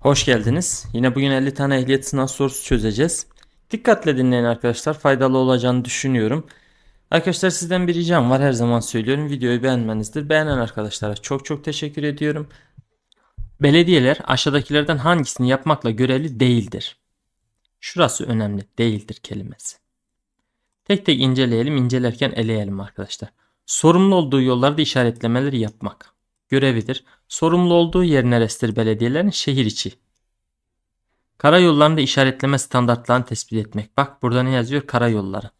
Hoş geldiniz. Yine bugün 50 tane ehliyet sınav sorusu çözeceğiz. Dikkatle dinleyin arkadaşlar. Faydalı olacağını düşünüyorum. Arkadaşlar sizden bir ricam var. Her zaman söylüyorum. Videoyu beğenmenizdir. Beğenen arkadaşlara çok çok teşekkür ediyorum. Belediyeler aşağıdakilerden hangisini yapmakla görevli değildir? Şurası önemli. Değildir kelimesi. Tek tek inceleyelim. İncelerken eleyelim arkadaşlar. Sorumlu olduğu yollarda işaretlemeleri yapmak. Görevidir sorumlu olduğu yer neresidir belediyelerin? Şehir içi. Karayollarında işaretleme standartlarını tespit etmek. Bak burada ne yazıyor? Karayolları.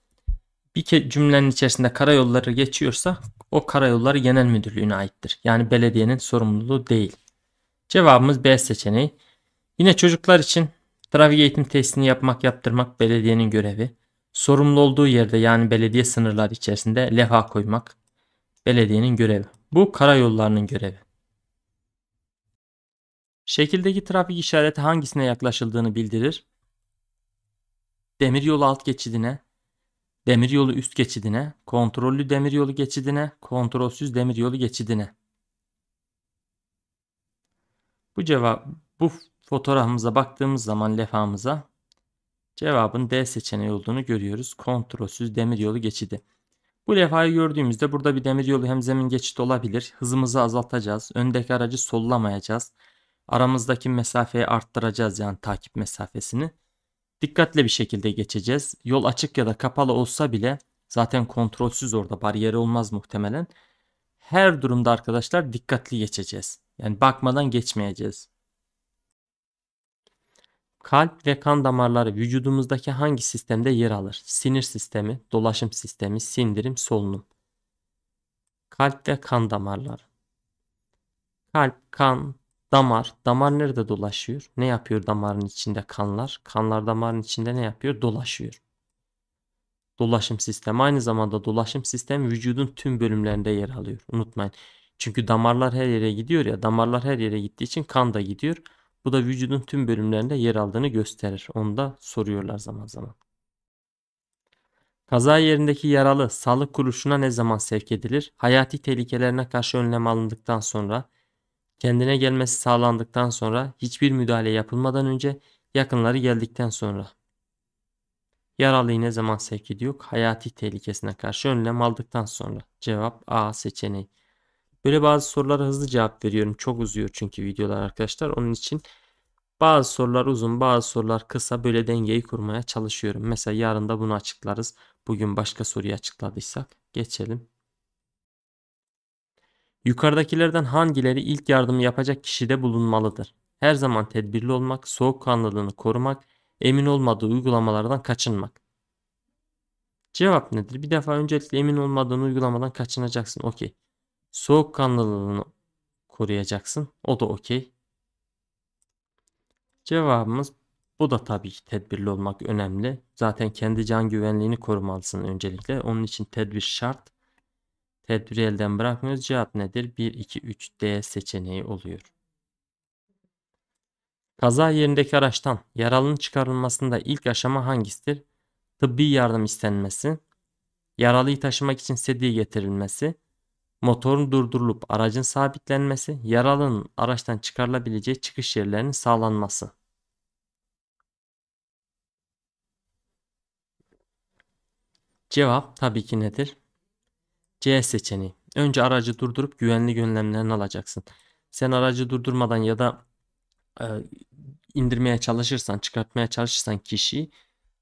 Bir cümlenin içerisinde karayolları geçiyorsa o karayolları genel müdürlüğüne aittir. Yani belediyenin sorumluluğu değil. Cevabımız B seçeneği. Yine çocuklar için trafik eğitim testini yapmak yaptırmak belediyenin görevi. Sorumlu olduğu yerde yani belediye sınırları içerisinde levha koymak belediyenin görevi. Bu karayollarının görevi. Şekildeki trafik işareti hangisine yaklaşıldığını bildirir? Demiryolu alt geçidine, demiryolu üst geçidine, kontrollü demiryolu geçidine, kontrolsüz demiryolu geçidine. Bu cevap bu fotoğrafımıza baktığımız zaman levhamıza cevabın D seçeneği olduğunu görüyoruz. Kontrolsüz demiryolu geçidi. Bu levhayı gördüğümüzde burada bir demiryolu zemin geçit olabilir. Hızımızı azaltacağız. Öndeki aracı sollamayacağız. Aramızdaki mesafeyi arttıracağız yani takip mesafesini. Dikkatli bir şekilde geçeceğiz. Yol açık ya da kapalı olsa bile zaten kontrolsüz orada bariyeri olmaz muhtemelen. Her durumda arkadaşlar dikkatli geçeceğiz. Yani bakmadan geçmeyeceğiz. Kalp ve kan damarları vücudumuzdaki hangi sistemde yer alır? Sinir sistemi, dolaşım sistemi, sindirim, solunum. Kalp ve kan damarları. Kalp, kan, Damar. Damar nerede dolaşıyor? Ne yapıyor damarın içinde kanlar? Kanlar damarın içinde ne yapıyor? Dolaşıyor. Dolaşım sistemi. Aynı zamanda dolaşım sistemi vücudun tüm bölümlerinde yer alıyor. Unutmayın. Çünkü damarlar her yere gidiyor ya. Damarlar her yere gittiği için kan da gidiyor. Bu da vücudun tüm bölümlerinde yer aldığını gösterir. Onu da soruyorlar zaman zaman. Kaza yerindeki yaralı sağlık kuruluşuna ne zaman sevk edilir? Hayati tehlikelerine karşı önlem alındıktan sonra Kendine gelmesi sağlandıktan sonra hiçbir müdahale yapılmadan önce yakınları geldikten sonra. Yaralıyı ne zaman sevk ediyor? Hayati tehlikesine karşı önlem aldıktan sonra. Cevap A seçeneği. Böyle bazı sorulara hızlı cevap veriyorum. Çok uzuyor çünkü videolar arkadaşlar. Onun için bazı sorular uzun bazı sorular kısa böyle dengeyi kurmaya çalışıyorum. Mesela yarın da bunu açıklarız. Bugün başka soruyu açıkladıysak geçelim. Yukarıdakilerden hangileri ilk yardımı yapacak kişide bulunmalıdır? Her zaman tedbirli olmak, soğukkanlılığını korumak, emin olmadığı uygulamalardan kaçınmak. Cevap nedir? Bir defa öncelikle emin olmadığın uygulamadan kaçınacaksın. Okey. Soğukkanlılığını koruyacaksın. O da okey. Cevabımız bu da tabii ki tedbirli olmak önemli. Zaten kendi can güvenliğini korumalısın öncelikle. Onun için tedbir şart. Tedbiri elden bırakmıyoruz. Cevap nedir? 1, 2, 3 D seçeneği oluyor. Kaza yerindeki araçtan yaralının çıkarılmasında ilk aşama hangisidir? Tıbbi yardım istenmesi, yaralıyı taşımak için sediye getirilmesi, motorun durdurulup aracın sabitlenmesi, yaralının araçtan çıkarılabileceği çıkış yerlerinin sağlanması. Cevap tabii ki nedir? C seçeneği. Önce aracı durdurup güvenli önlemlerini alacaksın. Sen aracı durdurmadan ya da e, indirmeye çalışırsan, çıkartmaya çalışırsan kişi,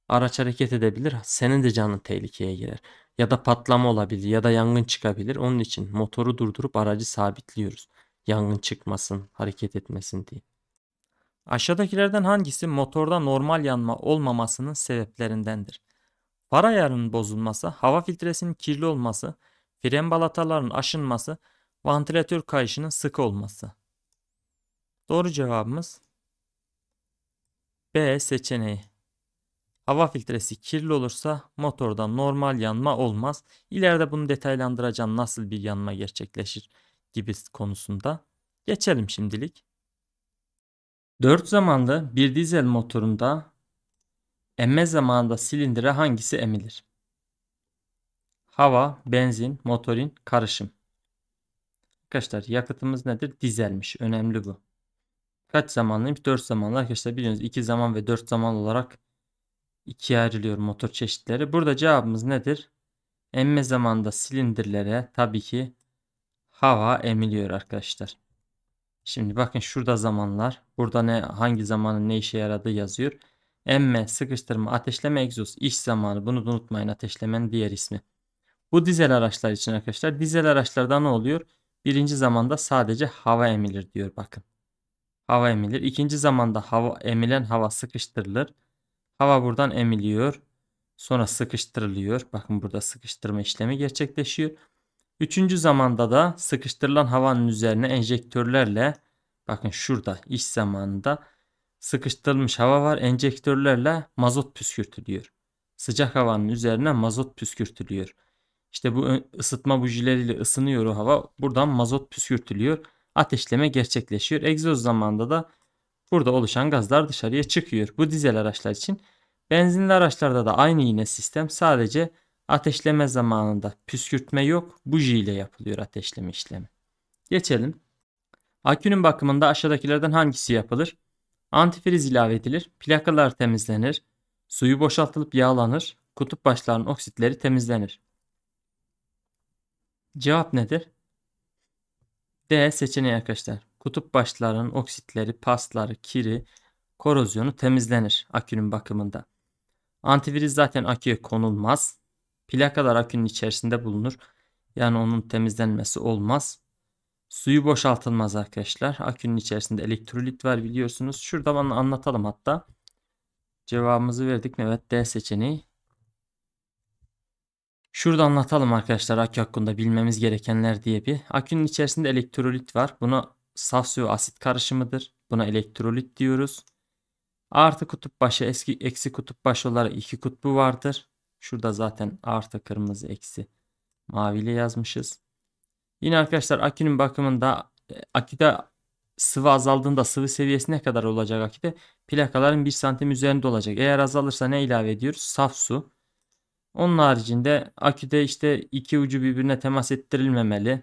araç hareket edebilir. Senin de canın tehlikeye girer. Ya da patlama olabilir ya da yangın çıkabilir. Onun için motoru durdurup aracı sabitliyoruz. Yangın çıkmasın, hareket etmesin diye. Aşağıdakilerden hangisi motorda normal yanma olmamasının sebeplerindendir? Far ayarının bozulması, hava filtresinin kirli olması, fren balatalarının aşınması, vantilatör kayışının sık olması. Doğru cevabımız B seçeneği. Hava filtresi kirli olursa motorda normal yanma olmaz. İleride bunu detaylandıracağım nasıl bir yanma gerçekleşir gibi konusunda. Geçelim şimdilik. 4 zamanlı bir dizel motorunda emme zamanında silindire hangisi emilir? Hava, benzin, motorin, karışım. Arkadaşlar yakıtımız nedir? Dizelmiş. Önemli bu. Kaç zamanlıymış? 4 zamanlı. Arkadaşlar biliyorsunuz 2 zaman ve 4 zaman olarak ikiye ayrılıyor motor çeşitleri. Burada cevabımız nedir? Emme zamanında silindirlere tabii ki hava emiliyor arkadaşlar. Şimdi bakın şurada zamanlar. Burada ne hangi zamanın ne işe yaradığı yazıyor. Emme, sıkıştırma, ateşleme, egzoz, iş zamanı. Bunu da unutmayın ateşlemenin diğer ismi. Bu dizel araçlar için arkadaşlar dizel araçlarda ne oluyor? Birinci zamanda sadece hava emilir diyor bakın. Hava emilir. İkinci zamanda hava emilen hava sıkıştırılır. Hava buradan emiliyor. Sonra sıkıştırılıyor. Bakın burada sıkıştırma işlemi gerçekleşiyor. Üçüncü zamanda da sıkıştırılan havanın üzerine enjektörlerle bakın şurada iş zamanında sıkıştırılmış hava var. Enjektörlerle mazot püskürtülüyor. Sıcak havanın üzerine mazot püskürtülüyor. İşte bu ıı, ısıtma bujileriyle ısınıyor o hava. Buradan mazot püskürtülüyor. Ateşleme gerçekleşiyor. Egzoz zamanında da burada oluşan gazlar dışarıya çıkıyor. Bu dizel araçlar için. Benzinli araçlarda da aynı yine sistem. Sadece ateşleme zamanında püskürtme yok. Buji ile yapılıyor ateşleme işlemi. Geçelim. Akünün bakımında aşağıdakilerden hangisi yapılır? Antifriz ilave edilir, plakalar temizlenir, suyu boşaltılıp yağlanır, kutup başlarının oksitleri temizlenir. Cevap nedir? D seçeneği arkadaşlar. Kutup başlarının oksitleri, pasları, kiri, korozyonu temizlenir akünün bakımında. Antiviriz zaten aküye konulmaz. Plakalar akünün içerisinde bulunur. Yani onun temizlenmesi olmaz. Suyu boşaltılmaz arkadaşlar. Akünün içerisinde elektrolit var biliyorsunuz. Şurada bana anlatalım hatta. Cevabımızı verdik mi? Evet D seçeneği. Şurada anlatalım arkadaşlar akü hakkında bilmemiz gerekenler diye bir. Akünün içerisinde elektrolit var. Buna saf su asit karışımıdır. Buna elektrolit diyoruz. Artı kutup başı eski eksi kutup başı olarak iki kutbu vardır. Şurada zaten artı kırmızı eksi maviyle yazmışız. Yine arkadaşlar akünün bakımında e, aküde sıvı azaldığında sıvı seviyesi ne kadar olacak akide? Plakaların 1 santim üzerinde olacak. Eğer azalırsa ne ilave ediyoruz? Saf su. Onun haricinde aküde işte iki ucu birbirine temas ettirilmemeli.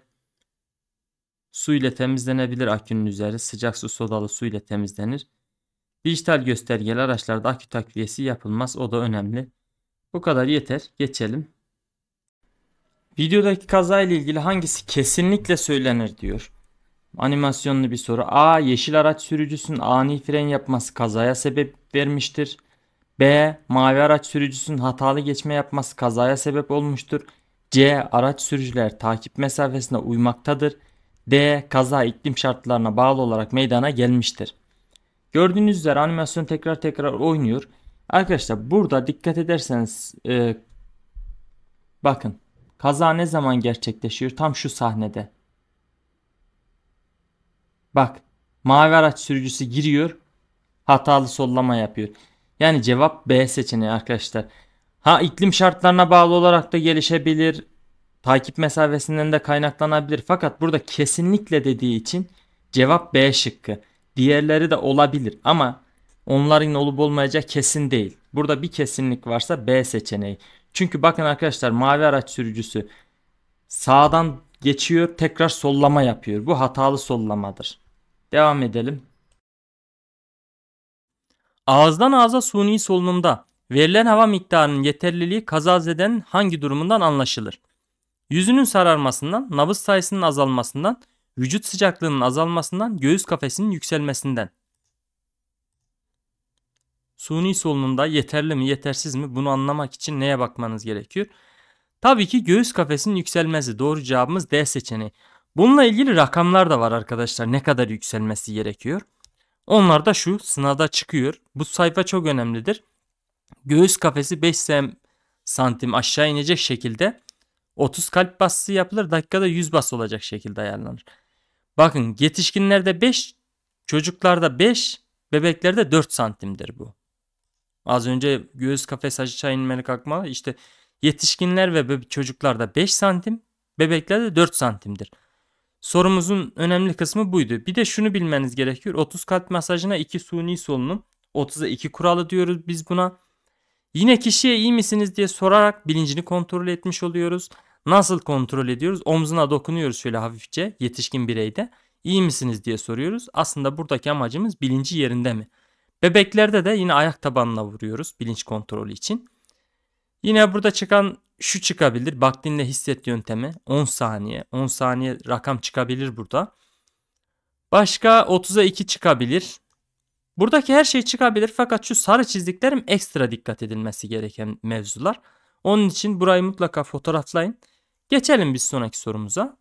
Su ile temizlenebilir akünün üzeri. Sıcak su sodalı su ile temizlenir. Dijital göstergeli araçlarda akü takviyesi yapılmaz. O da önemli. Bu kadar yeter. Geçelim. Videodaki kaza ile ilgili hangisi kesinlikle söylenir diyor. Animasyonlu bir soru. A. Yeşil araç sürücüsünün ani fren yapması kazaya sebep vermiştir. B. Mavi araç sürücüsünün hatalı geçme yapması kazaya sebep olmuştur. C. Araç sürücüler takip mesafesine uymaktadır. D. Kaza iklim şartlarına bağlı olarak meydana gelmiştir. Gördüğünüz üzere animasyon tekrar tekrar oynuyor. Arkadaşlar burada dikkat ederseniz e, bakın kaza ne zaman gerçekleşiyor? Tam şu sahnede. Bak mavi araç sürücüsü giriyor hatalı sollama yapıyor. Yani cevap B seçeneği arkadaşlar. Ha iklim şartlarına bağlı olarak da gelişebilir. Takip mesafesinden de kaynaklanabilir. Fakat burada kesinlikle dediği için cevap B şıkkı. Diğerleri de olabilir ama onların olup olmayacağı kesin değil. Burada bir kesinlik varsa B seçeneği. Çünkü bakın arkadaşlar mavi araç sürücüsü sağdan geçiyor tekrar sollama yapıyor. Bu hatalı sollamadır. Devam edelim. Ağızdan ağza suni solunumda verilen hava miktarının yeterliliği kazazeden hangi durumundan anlaşılır? Yüzünün sararmasından, nabız sayısının azalmasından, vücut sıcaklığının azalmasından, göğüs kafesinin yükselmesinden. Suni solunumda yeterli mi yetersiz mi bunu anlamak için neye bakmanız gerekiyor? Tabii ki göğüs kafesinin yükselmesi. Doğru cevabımız D seçeneği. Bununla ilgili rakamlar da var arkadaşlar. Ne kadar yükselmesi gerekiyor? Onlar da şu sınavda çıkıyor. Bu sayfa çok önemlidir. Göğüs kafesi 5 santim aşağı inecek şekilde 30 kalp basısı yapılır. Dakikada 100 bas olacak şekilde ayarlanır. Bakın yetişkinlerde 5, çocuklarda 5, bebeklerde 4 santimdir bu. Az önce göğüs kafes aşağı inmeli kalkma İşte yetişkinler ve çocuklarda 5 santim, bebeklerde 4 santimdir. Sorumuzun önemli kısmı buydu. Bir de şunu bilmeniz gerekiyor. 30 kalp masajına 2 suni solunum. 30'a 2 kuralı diyoruz biz buna. Yine kişiye iyi misiniz diye sorarak bilincini kontrol etmiş oluyoruz. Nasıl kontrol ediyoruz? Omzuna dokunuyoruz şöyle hafifçe yetişkin bireyde. İyi misiniz diye soruyoruz. Aslında buradaki amacımız bilinci yerinde mi? Bebeklerde de yine ayak tabanına vuruyoruz bilinç kontrolü için. Yine burada çıkan şu çıkabilir. Baklinle hisset yöntemi 10 saniye. 10 saniye rakam çıkabilir burada. Başka 30'a 2 çıkabilir. Buradaki her şey çıkabilir fakat şu sarı çizdiklerim ekstra dikkat edilmesi gereken mevzular. Onun için burayı mutlaka fotoğraflayın. Geçelim biz sonraki sorumuza.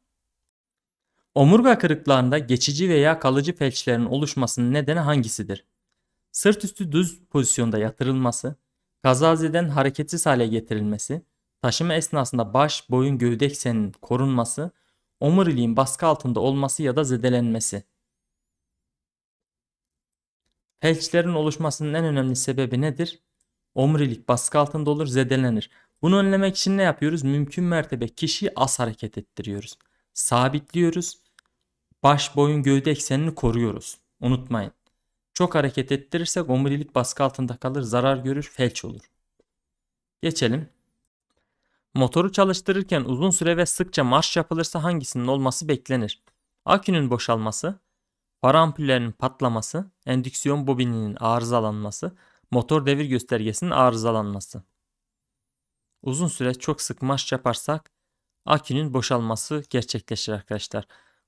Omurga kırıklarında geçici veya kalıcı felçlerin oluşmasının nedeni hangisidir? Sırt üstü düz pozisyonda yatırılması, Kazazeden hareketsiz hale getirilmesi, taşıma esnasında baş, boyun, gövde ekseninin korunması, omuriliğin baskı altında olması ya da zedelenmesi. Felçlerin oluşmasının en önemli sebebi nedir? Omurilik baskı altında olur, zedelenir. Bunu önlemek için ne yapıyoruz? Mümkün mertebe kişiyi az hareket ettiriyoruz. Sabitliyoruz. Baş, boyun, gövde eksenini koruyoruz. Unutmayın. Çok hareket ettirirsek omurilik baskı altında kalır, zarar görür, felç olur. Geçelim. Motoru çalıştırırken uzun süre ve sıkça marş yapılırsa hangisinin olması beklenir? Akünün boşalması, para ampullerinin patlaması, endüksiyon bobininin arızalanması, motor devir göstergesinin arızalanması. Uzun süre çok sık marş yaparsak akünün boşalması gerçekleşir arkadaşlar.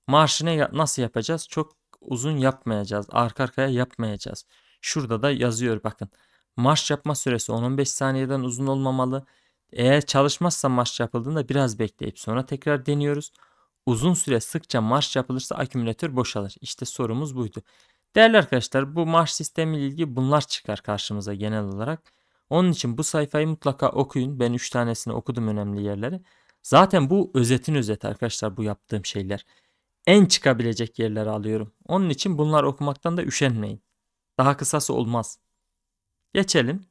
Marşı ne, nasıl yapacağız? Çok uzun yapmayacağız. Arka arkaya yapmayacağız. Şurada da yazıyor bakın. Marş yapma süresi 10-15 saniyeden uzun olmamalı. Eğer çalışmazsa marş yapıldığında biraz bekleyip sonra tekrar deniyoruz. Uzun süre sıkça marş yapılırsa akümülatör boşalır. İşte sorumuz buydu. Değerli arkadaşlar bu marş sistemi ile ilgili bunlar çıkar karşımıza genel olarak. Onun için bu sayfayı mutlaka okuyun. Ben 3 tanesini okudum önemli yerleri. Zaten bu özetin özeti arkadaşlar bu yaptığım şeyler en çıkabilecek yerleri alıyorum. Onun için bunlar okumaktan da üşenmeyin. Daha kısası olmaz. Geçelim.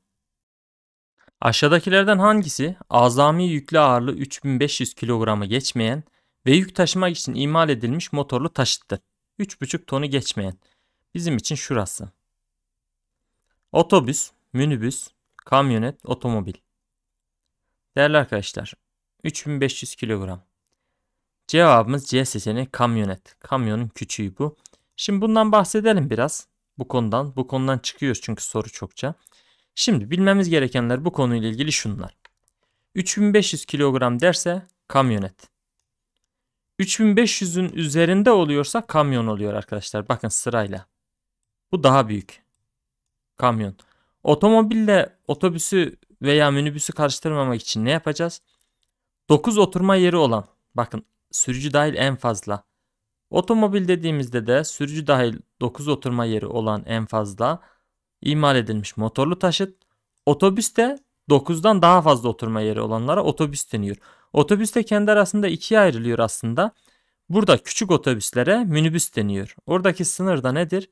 Aşağıdakilerden hangisi azami yüklü ağırlığı 3500 kilogramı geçmeyen ve yük taşımak için imal edilmiş motorlu taşıttır? 3,5 tonu geçmeyen. Bizim için şurası. Otobüs, minibüs, kamyonet, otomobil. Değerli arkadaşlar 3500 kilogram. Cevabımız C seçeneği kamyonet. Kamyonun küçüğü bu. Şimdi bundan bahsedelim biraz. Bu konudan. Bu konudan çıkıyoruz çünkü soru çokça. Şimdi bilmemiz gerekenler bu konuyla ilgili şunlar. 3500 kilogram derse kamyonet. 3500'ün üzerinde oluyorsa kamyon oluyor arkadaşlar. Bakın sırayla. Bu daha büyük. Kamyon. Otomobille otobüsü veya minibüsü karıştırmamak için ne yapacağız? 9 oturma yeri olan. Bakın sürücü dahil en fazla. Otomobil dediğimizde de sürücü dahil 9 oturma yeri olan en fazla imal edilmiş motorlu taşıt. Otobüste 9'dan daha fazla oturma yeri olanlara otobüs deniyor. Otobüs de kendi arasında ikiye ayrılıyor aslında. Burada küçük otobüslere minibüs deniyor. Oradaki sınır da nedir?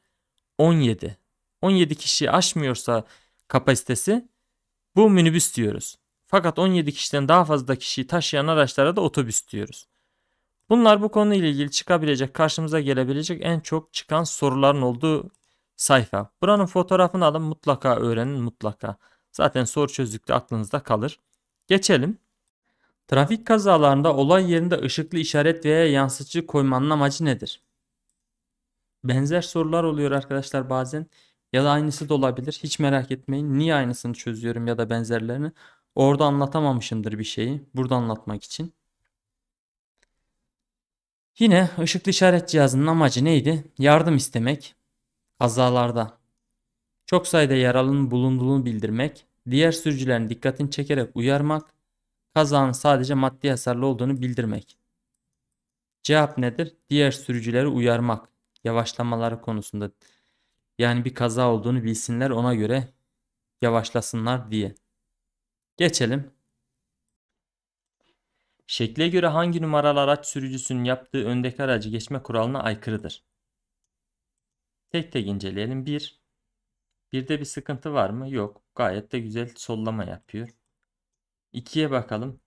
17. 17 kişi aşmıyorsa kapasitesi bu minibüs diyoruz. Fakat 17 kişiden daha fazla kişiyi taşıyan araçlara da otobüs diyoruz. Bunlar bu konu ile ilgili çıkabilecek, karşımıza gelebilecek en çok çıkan soruların olduğu sayfa. Buranın fotoğrafını alın mutlaka öğrenin mutlaka. Zaten soru çözdükte aklınızda kalır. Geçelim. Trafik kazalarında olay yerinde ışıklı işaret veya yansıtıcı koymanın amacı nedir? Benzer sorular oluyor arkadaşlar bazen. Ya da aynısı da olabilir. Hiç merak etmeyin. Niye aynısını çözüyorum ya da benzerlerini? Orada anlatamamışımdır bir şeyi. Burada anlatmak için. Yine ışıklı işaret cihazının amacı neydi? Yardım istemek, kazalarda çok sayıda yaralının bulunduğunu bildirmek, diğer sürücülerin dikkatini çekerek uyarmak, kazanın sadece maddi hasarlı olduğunu bildirmek. Cevap nedir? Diğer sürücüleri uyarmak, yavaşlamaları konusunda. Yani bir kaza olduğunu bilsinler ona göre yavaşlasınlar diye. Geçelim Şekle göre hangi numaralı araç sürücüsünün yaptığı öndeki aracı geçme kuralına aykırıdır? Tek tek inceleyelim. 1. Bir, Birde bir sıkıntı var mı? Yok. Gayet de güzel sollama yapıyor. 2'ye bakalım.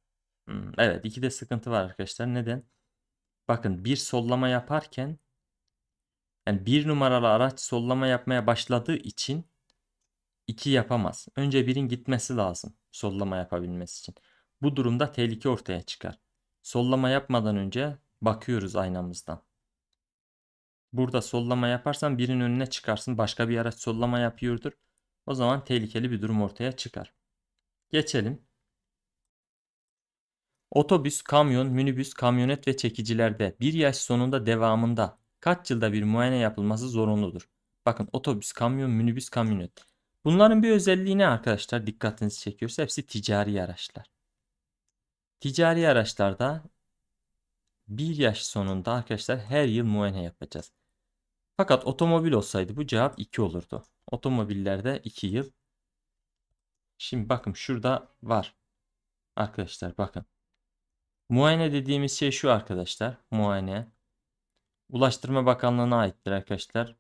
Hmm, evet 2'de sıkıntı var arkadaşlar. Neden? Bakın bir sollama yaparken yani bir numaralı araç sollama yapmaya başladığı için 2 yapamaz. Önce birin gitmesi lazım sollama yapabilmesi için. Bu durumda tehlike ortaya çıkar. Sollama yapmadan önce bakıyoruz aynamızdan. Burada sollama yaparsan birinin önüne çıkarsın. Başka bir araç sollama yapıyordur. O zaman tehlikeli bir durum ortaya çıkar. Geçelim. Otobüs, kamyon, minibüs, kamyonet ve çekicilerde bir yaş sonunda devamında kaç yılda bir muayene yapılması zorunludur. Bakın otobüs, kamyon, minibüs, kamyonet. Bunların bir özelliği ne arkadaşlar dikkatinizi çekiyorsa hepsi ticari araçlar. Ticari araçlarda bir yaş sonunda arkadaşlar her yıl muayene yapacağız. Fakat otomobil olsaydı bu cevap 2 olurdu. Otomobillerde 2 yıl. Şimdi bakın şurada var. Arkadaşlar bakın. Muayene dediğimiz şey şu arkadaşlar. Muayene. Ulaştırma Bakanlığı'na aittir arkadaşlar.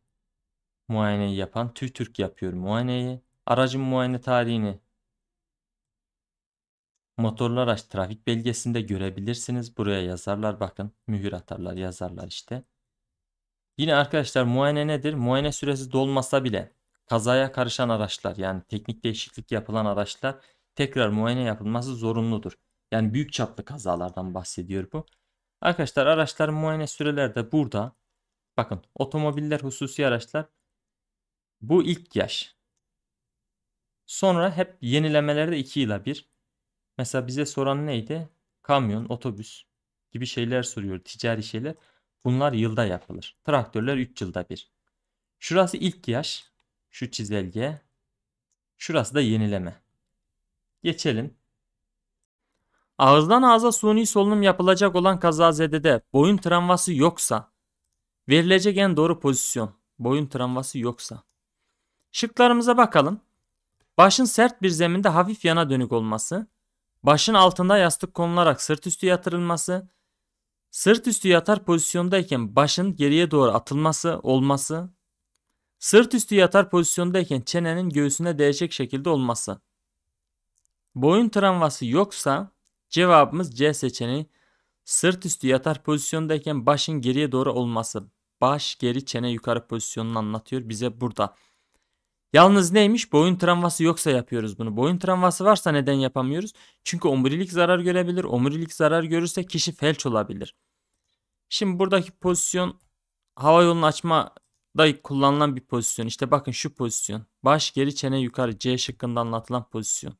Muayeneyi yapan TÜTÜRK yapıyor muayeneyi. Aracın muayene tarihini Motorlu araç trafik belgesinde görebilirsiniz. Buraya yazarlar bakın. Mühür atarlar yazarlar işte. Yine arkadaşlar muayene nedir? Muayene süresi dolmasa bile kazaya karışan araçlar yani teknik değişiklik yapılan araçlar tekrar muayene yapılması zorunludur. Yani büyük çaplı kazalardan bahsediyor bu. Arkadaşlar araçların muayene süreleri de burada. Bakın otomobiller hususi araçlar bu ilk yaş. Sonra hep yenilemelerde 2 yıla bir. Mesela bize soran neydi? Kamyon, otobüs gibi şeyler soruyor. Ticari şeyler. Bunlar yılda yapılır. Traktörler 3 yılda bir. Şurası ilk yaş. Şu çizelge. Şurası da yenileme. Geçelim. Ağızdan ağza suni solunum yapılacak olan kazazedede boyun travması yoksa verilecek en doğru pozisyon boyun travması yoksa. Şıklarımıza bakalım. Başın sert bir zeminde hafif yana dönük olması, Başın altında yastık konularak sırt üstü yatırılması, sırt üstü yatar pozisyondayken başın geriye doğru atılması olması, sırt üstü yatar pozisyondayken çenenin göğsüne değecek şekilde olması. Boyun travması yoksa cevabımız C seçeneği sırt üstü yatar pozisyondayken başın geriye doğru olması. Baş geri çene yukarı pozisyonunu anlatıyor bize burada. Yalnız neymiş? Boyun travması yoksa yapıyoruz bunu. Boyun travması varsa neden yapamıyoruz? Çünkü omurilik zarar görebilir. Omurilik zarar görürse kişi felç olabilir. Şimdi buradaki pozisyon hava yolunu açmada kullanılan bir pozisyon. İşte bakın şu pozisyon. Baş geri çene yukarı C şıkkında anlatılan pozisyon.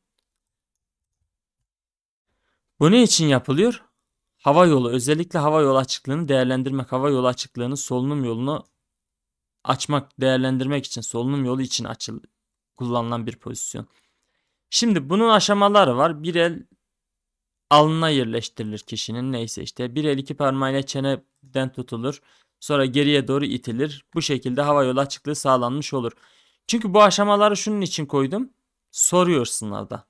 Bu ne için yapılıyor? Hava yolu özellikle hava yolu açıklığını değerlendirmek, hava yolu açıklığını, solunum yolunu açmak, değerlendirmek için, solunum yolu için açıl kullanılan bir pozisyon. Şimdi bunun aşamaları var. Bir el alnına yerleştirilir kişinin neyse işte. Bir el iki parmağıyla çeneden tutulur. Sonra geriye doğru itilir. Bu şekilde hava yolu açıklığı sağlanmış olur. Çünkü bu aşamaları şunun için koydum. Soruyor sınavda.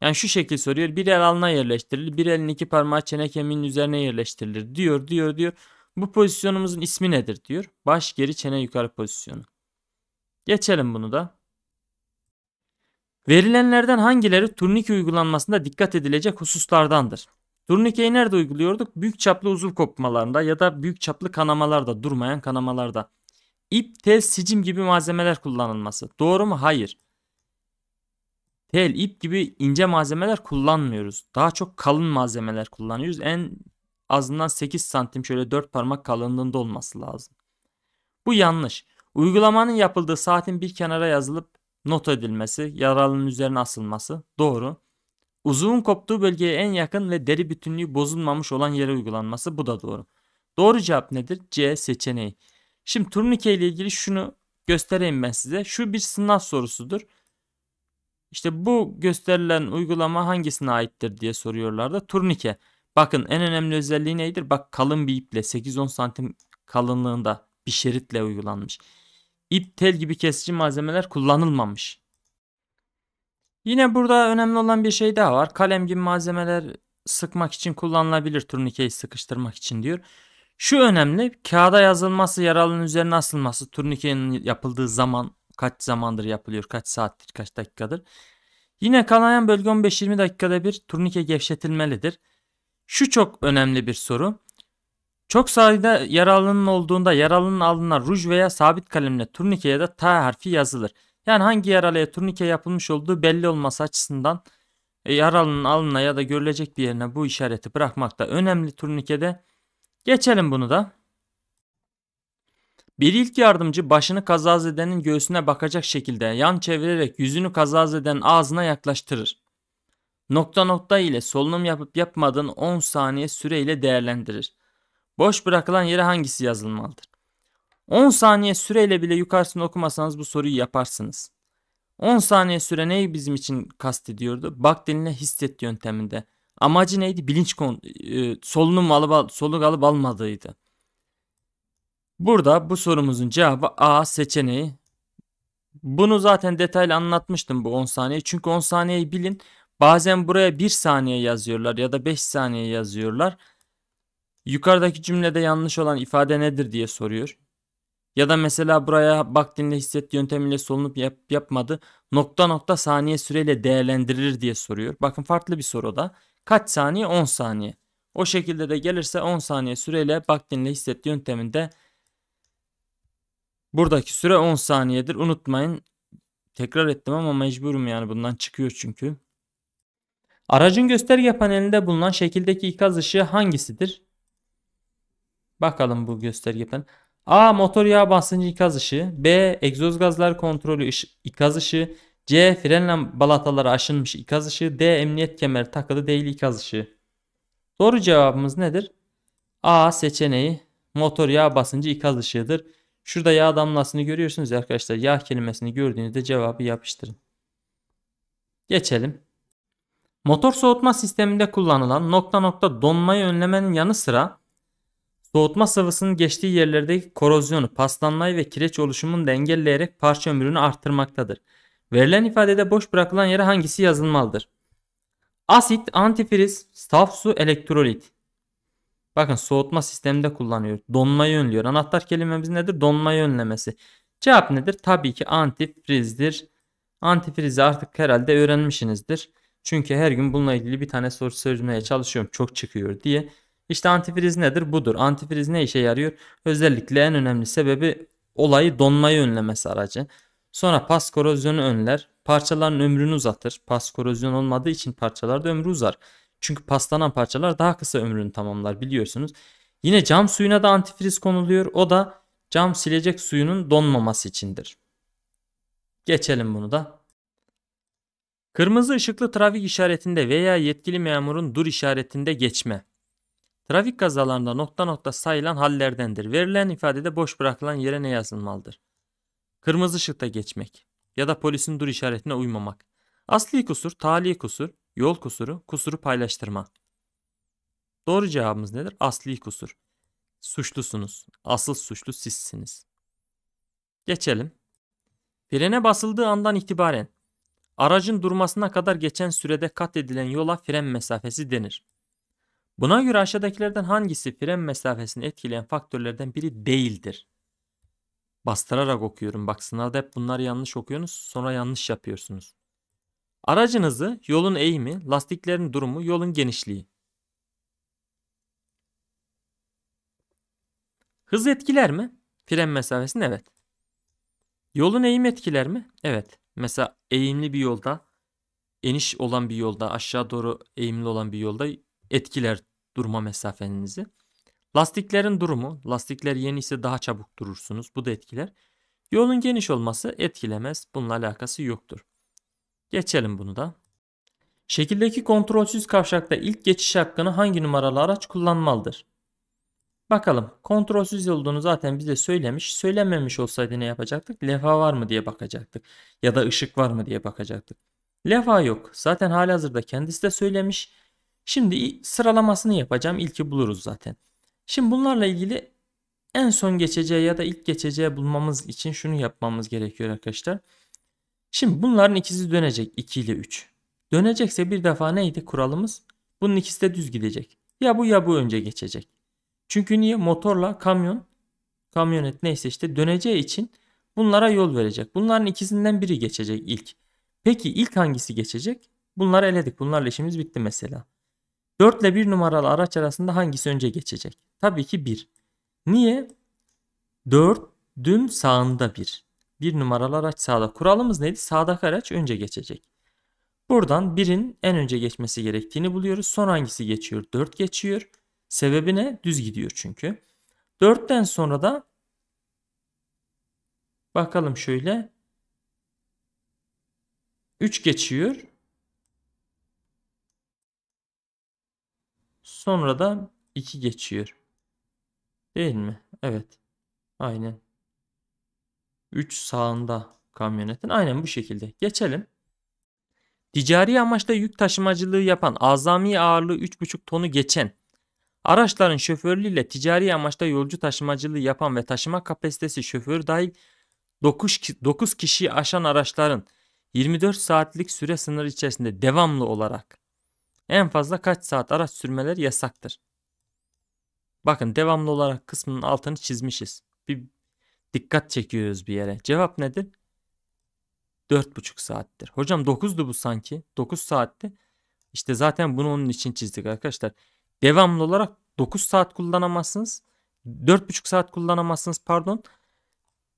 Yani şu şekil soruyor. Bir el alnına yerleştirilir. Bir elin iki parmağı çene kemiğinin üzerine yerleştirilir. Diyor diyor diyor. Bu pozisyonumuzun ismi nedir diyor. Baş geri çene yukarı pozisyonu. Geçelim bunu da. Verilenlerden hangileri turnike uygulanmasında dikkat edilecek hususlardandır? Turnikeyi nerede uyguluyorduk? Büyük çaplı uzuv kopmalarında ya da büyük çaplı kanamalarda, durmayan kanamalarda. İp, tel, sicim gibi malzemeler kullanılması. Doğru mu? Hayır. Tel, ip gibi ince malzemeler kullanmıyoruz. Daha çok kalın malzemeler kullanıyoruz. En azından 8 santim şöyle 4 parmak kalınlığında olması lazım. Bu yanlış. Uygulamanın yapıldığı saatin bir kenara yazılıp not edilmesi, yaralının üzerine asılması doğru. uzun koptuğu bölgeye en yakın ve deri bütünlüğü bozulmamış olan yere uygulanması bu da doğru. Doğru cevap nedir? C seçeneği. Şimdi turnike ile ilgili şunu göstereyim ben size. Şu bir sınav sorusudur. İşte bu gösterilen uygulama hangisine aittir diye soruyorlar da turnike. Bakın en önemli özelliği nedir? Bak kalın bir iple 8-10 santim kalınlığında bir şeritle uygulanmış. İp tel gibi kesici malzemeler kullanılmamış. Yine burada önemli olan bir şey daha var. Kalem gibi malzemeler sıkmak için kullanılabilir turnikeyi sıkıştırmak için diyor. Şu önemli kağıda yazılması yaralının üzerine asılması turnikenin yapıldığı zaman kaç zamandır yapılıyor kaç saattir kaç dakikadır. Yine kanayan bölge 15-20 dakikada bir turnike gevşetilmelidir. Şu çok önemli bir soru. Çok sayıda yaralının olduğunda yaralının alnına ruj veya sabit kalemle turnike ya da T harfi yazılır. Yani hangi yaralıya turnike yapılmış olduğu belli olması açısından e, yaralının alnına ya da görülecek bir yerine bu işareti bırakmak da önemli turnikede. Geçelim bunu da. Bir ilk yardımcı başını kazazedenin göğsüne bakacak şekilde yan çevirerek yüzünü kazazedenin ağzına yaklaştırır nokta nokta ile solunum yapıp yapmadığın 10 saniye süreyle değerlendirir. Boş bırakılan yere hangisi yazılmalıdır? 10 saniye süreyle bile yukarısını okumasanız bu soruyu yaparsınız. 10 saniye süre neyi bizim için kastediyordu? Bak diline hisset yönteminde. Amacı neydi? Bilinç kon e, solunum alıp soluk alıp almadığıydı. Burada bu sorumuzun cevabı A seçeneği. Bunu zaten detaylı anlatmıştım bu 10 saniye. Çünkü 10 saniyeyi bilin. Bazen buraya 1 saniye yazıyorlar ya da 5 saniye yazıyorlar. Yukarıdaki cümlede yanlış olan ifade nedir diye soruyor. Ya da mesela buraya bak dinle hisset yöntemiyle solunup yap, yapmadı nokta nokta saniye süreyle değerlendirilir diye soruyor. Bakın farklı bir soru da. Kaç saniye? 10 saniye. O şekilde de gelirse 10 saniye süreyle bak dinle hisset yönteminde buradaki süre 10 saniyedir. Unutmayın tekrar ettim ama mecburum yani bundan çıkıyor çünkü. Aracın gösterge panelinde bulunan şekildeki ikaz ışığı hangisidir? Bakalım bu gösterge paneli. A. Motor yağ basıncı ikaz ışığı. B. Egzoz gazlar kontrolü ikaz ışığı. C. Frenle balataları aşınmış ikaz ışığı. D. Emniyet kemeri takılı değil ikaz ışığı. Doğru cevabımız nedir? A seçeneği motor yağ basıncı ikaz ışığıdır. Şurada yağ damlasını görüyorsunuz arkadaşlar. Yağ kelimesini gördüğünüzde cevabı yapıştırın. Geçelim. Motor soğutma sisteminde kullanılan nokta nokta donmayı önlemenin yanı sıra soğutma sıvısının geçtiği yerlerdeki korozyonu, paslanmayı ve kireç oluşumunu da engelleyerek parça ömrünü arttırmaktadır. Verilen ifadede boş bırakılan yere hangisi yazılmalıdır? Asit, antifriz, saf su, elektrolit. Bakın soğutma sisteminde kullanıyor. Donmayı önlüyor. Anahtar kelimemiz nedir? Donmayı önlemesi. Cevap nedir? Tabii ki antifrizdir. Antifrizi artık herhalde öğrenmişsinizdir. Çünkü her gün bununla ilgili bir tane soru çözmeye çalışıyorum. Çok çıkıyor diye. İşte antifriz nedir? Budur. Antifriz ne işe yarıyor? Özellikle en önemli sebebi olayı donmayı önlemesi aracı. Sonra pas korozyonu önler. Parçaların ömrünü uzatır. Pas korozyon olmadığı için parçalarda ömrü uzar. Çünkü paslanan parçalar daha kısa ömrünü tamamlar biliyorsunuz. Yine cam suyuna da antifriz konuluyor. O da cam silecek suyunun donmaması içindir. Geçelim bunu da. Kırmızı ışıklı trafik işaretinde veya yetkili memurun dur işaretinde geçme. Trafik kazalarında nokta nokta sayılan hallerdendir. Verilen ifadede boş bırakılan yere ne yazılmalıdır? Kırmızı ışıkta geçmek ya da polisin dur işaretine uymamak. Asli kusur, tali kusur, yol kusuru, kusuru paylaştırma. Doğru cevabımız nedir? Asli kusur. Suçlusunuz. Asıl suçlu sizsiniz. Geçelim. Frene basıldığı andan itibaren Aracın durmasına kadar geçen sürede kat edilen yola fren mesafesi denir. Buna göre aşağıdakilerden hangisi fren mesafesini etkileyen faktörlerden biri değildir? Bastırarak okuyorum. Bak sınavda hep bunları yanlış okuyorsunuz sonra yanlış yapıyorsunuz. Aracın hızı, yolun eğimi, lastiklerin durumu, yolun genişliği. Hız etkiler mi? Fren mesafesini evet. Yolun eğim etkiler mi? Evet. Mesela eğimli bir yolda, eniş olan bir yolda, aşağı doğru eğimli olan bir yolda etkiler durma mesafenizi. Lastiklerin durumu, lastikler yeni ise daha çabuk durursunuz. Bu da etkiler. Yolun geniş olması etkilemez. Bununla alakası yoktur. Geçelim bunu da. Şekildeki kontrolsüz kavşakta ilk geçiş hakkını hangi numaralı araç kullanmalıdır? Bakalım kontrolsüz olduğunu zaten bize söylemiş. Söylememiş olsaydı ne yapacaktık? Lefa var mı diye bakacaktık. Ya da ışık var mı diye bakacaktık. Lefa yok. Zaten halihazırda kendisi de söylemiş. Şimdi sıralamasını yapacağım. İlki buluruz zaten. Şimdi bunlarla ilgili en son geçeceği ya da ilk geçeceği bulmamız için şunu yapmamız gerekiyor arkadaşlar. Şimdi bunların ikisi dönecek 2 ile 3. Dönecekse bir defa neydi kuralımız? Bunun ikisi de düz gidecek. Ya bu ya bu önce geçecek. Çünkü niye? Motorla kamyon, kamyonet neyse işte döneceği için bunlara yol verecek. Bunların ikisinden biri geçecek ilk. Peki ilk hangisi geçecek? Bunları eledik. Bunlarla işimiz bitti mesela. 4 ile 1 numaralı araç arasında hangisi önce geçecek? Tabii ki 1. Niye? 4 düm sağında 1. 1 numaralı araç sağda. Kuralımız neydi? Sağdaki araç önce geçecek. Buradan 1'in en önce geçmesi gerektiğini buluyoruz. Son hangisi geçiyor? 4 geçiyor. Sebebi ne? Düz gidiyor çünkü. 4'ten sonra da bakalım şöyle 3 geçiyor. Sonra da 2 geçiyor. Değil mi? Evet. Aynen. 3 sağında kamyonetin. Aynen bu şekilde. Geçelim. Ticari amaçla yük taşımacılığı yapan azami ağırlığı 3,5 tonu geçen Araçların şoförlüğüyle ticari amaçta yolcu taşımacılığı yapan ve taşıma kapasitesi şoför dahil 9, 9 kişiyi aşan araçların 24 saatlik süre sınırı içerisinde devamlı olarak en fazla kaç saat araç sürmeleri yasaktır. Bakın devamlı olarak kısmının altını çizmişiz. Bir dikkat çekiyoruz bir yere. Cevap nedir? 4,5 saattir. Hocam 9'du bu sanki. 9 saatti. İşte zaten bunu onun için çizdik arkadaşlar. Devamlı olarak 9 saat kullanamazsınız. 4,5 saat kullanamazsınız pardon.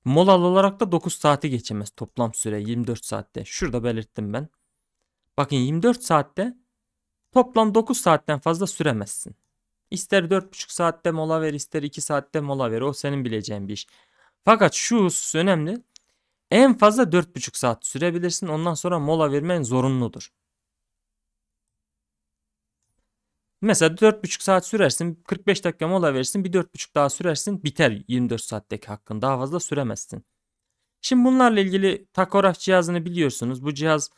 Molal olarak da 9 saati geçemez toplam süre 24 saatte. Şurada belirttim ben. Bakın 24 saatte toplam 9 saatten fazla süremezsin. İster 4,5 saatte mola ver ister 2 saatte mola ver o senin bileceğin bir iş. Fakat şu husus önemli. En fazla 4,5 saat sürebilirsin ondan sonra mola vermen zorunludur. Mesela 4,5 saat sürersin, 45 dakika mola verirsin, bir 4,5 daha sürersin, biter 24 saatteki hakkın. Daha fazla süremezsin. Şimdi bunlarla ilgili takograf cihazını biliyorsunuz. Bu cihaz